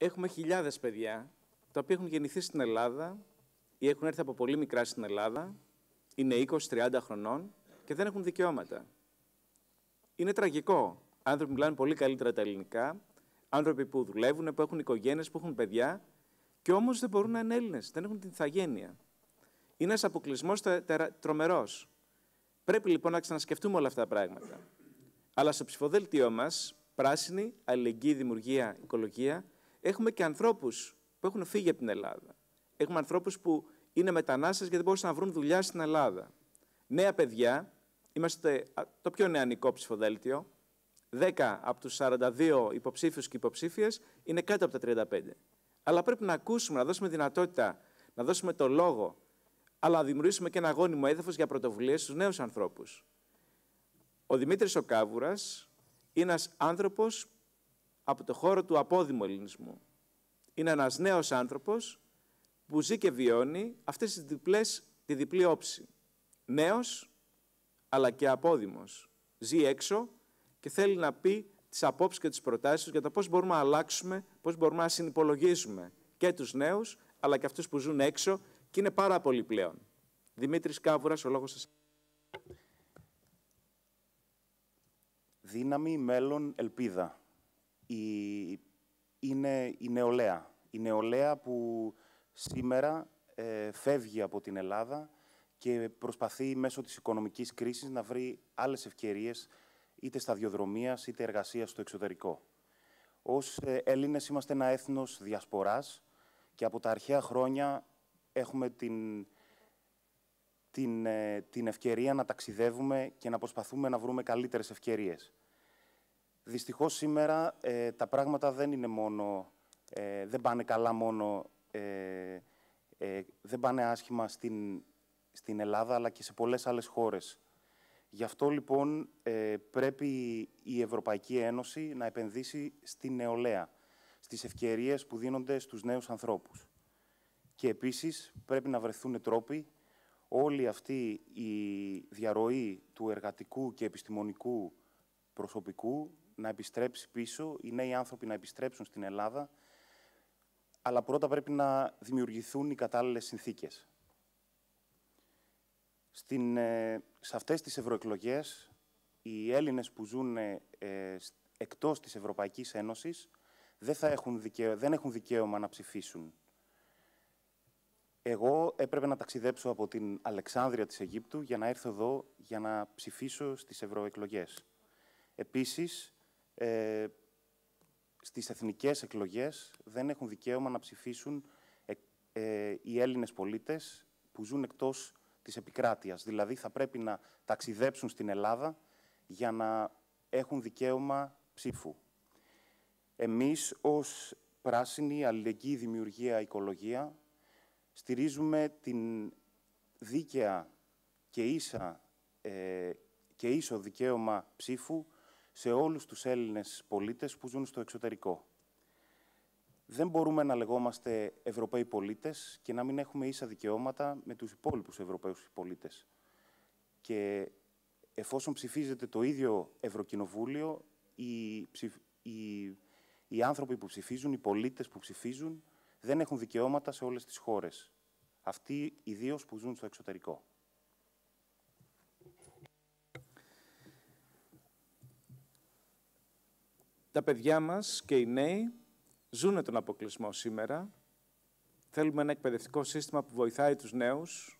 Έχουμε χιλιάδες παιδιά τα οποία έχουν γεννηθεί στην Ελλάδα ή έχουν έρθει από πολύ μικρά στην Ελλάδα, είναι 20-30 χρονών και δεν έχουν δικαιώματα. Είναι τραγικό. Άνθρωποι μιλάνε πολύ καλύτερα τα ελληνικά, άνθρωποι που δουλεύουν, που έχουν οικογένειες, που έχουν παιδιά και όμως δεν μπορούν να είναι Έλληνες, δεν έχουν την ηθαγένεια. Είναι ένας αποκλεισμός τρομερός. Πρέπει λοιπόν να ξανασκεφτούμε όλα αυτά τα πράγματα. Αλλά στο ψηφοδέλτιό μας, πράσινη, αλληλεγγύη, δημιουργία, οικολογία, Έχουμε και ανθρώπους που έχουν φύγει από την Ελλάδα. Έχουμε ανθρώπους που είναι μετανάστες γιατί δεν μπορούσαν να βρουν δουλειά στην Ελλάδα. Νέα παιδιά, είμαστε το πιο νεανικό ψηφοδέλτιο. 10 από τους 42 υποψήφιους και υποψήφιες είναι κάτω από τα 35. Αλλά πρέπει να ακούσουμε, να δώσουμε δυνατότητα, να δώσουμε το λόγο, αλλά να δημιουργήσουμε και ένα γόνιμο έδαφος για πρωτοβουλίες στους νέους ανθρώπους. Ο Δημήτρης Οκάβουρας είναι ένας άνθρωπος από το χώρο του απόδημου ελληνισμού. Είναι ένας νέος άνθρωπος που ζει και βιώνει αυτές τις διπλές, τη διπλή όψη. Νέος, αλλά και απόδημος. Ζει έξω και θέλει να πει τις απόψεις και τις προτάσεις για το πώς μπορούμε να αλλάξουμε, πώς μπορούμε να συνυπολογίζουμε και τους νέους, αλλά και αυτούς που ζουν έξω και είναι πάρα πολύ πλέον. Δημήτρης Κάβουρας, ο λόγος σας. Δύναμη, μέλλον, ελπίδα η, είναι η νεολαία. Η νεολαία που σήμερα ε, φεύγει από την Ελλάδα και προσπαθεί μέσω της οικονομικής κρίσης να βρει άλλες ευκαιρίες είτε σταδιοδρομίας είτε εργασίας στο εξωτερικό. Ως ε, Έλληνες είμαστε ένα έθνος διασποράς και από τα αρχαία χρόνια έχουμε την, την, ε, την ευκαιρία να ταξιδεύουμε και να προσπαθούμε να βρούμε καλύτερες ευκαιρίες. Δυστυχώς σήμερα ε, τα πράγματα δεν είναι μόνο, ε, δεν πάνε καλά μόνο, ε, δεν πάνε άσχημα στην, στην Ελλάδα, αλλά και σε πολλές άλλες χώρες. Γι' αυτό λοιπόν πρέπει η Ευρωπαϊκή Ένωση να επενδύσει στη νεολαία, στις ευκαιρίες που δίνονται στους νέους ανθρώπους. Και επίσης πρέπει να βρεθούν τρόποι όλη αυτή η διαρροή του εργατικού και επιστημονικού προσωπικού να επιστρέψει πίσω, οι νέοι άνθρωποι να επιστρέψουν στην Ελλάδα, αλλά πρώτα πρέπει να δημιουργηθούν οι κατάλληλες συνθήκες. Στην, ε, σε αυτές τις ευρωεκλογές, οι Έλληνες που ζουν ε, εκτός της Ευρωπαϊκής Ένωσης δεν, θα έχουν δεν έχουν δικαίωμα να ψηφίσουν. Εγώ έπρεπε να ταξιδέψω από την Αλεξάνδρεια της Αιγύπτου για να έρθω εδώ για να ψηφίσω στις ευρωεκλογές. Επίσης, ε, στις εθνικές εκλογές δεν έχουν δικαίωμα να ψηφίσουν ε, ε, οι Έλληνες πολίτες που ζουν εκτός της επικράτειας. Δηλαδή, θα πρέπει να ταξιδέψουν στην Ελλάδα για να έχουν δικαίωμα ψήφου. Εμείς, ως Πράσινη Αλληλεγγύη Δημιουργία Οικολογία, στηρίζουμε την δίκαια και ίσα ε, και ίσο δικαίωμα ψήφου σε όλους τους Έλληνες πολίτες που ζουν στο εξωτερικό. Δεν μπορούμε να λεγόμαστε Ευρωπαίοι πολίτες και να μην έχουμε ίσα δικαιώματα με τους υπόλοιπους Ευρωπαίους πολίτες. Και εφόσον ψηφίζεται το ίδιο Ευρωκοινοβούλιο, οι, οι, άνθρωποι που ψηφίζουν, οι πολίτες που ψηφίζουν, δεν έχουν δικαιώματα σε όλες τις χώρες. Αυτοί ιδίως που ζουν στο εξωτερικό. Τα παιδιά μας και οι νέοι ζουν τον αποκλεισμό σήμερα. Θέλουμε ένα εκπαιδευτικό σύστημα που βοηθάει τους νέους,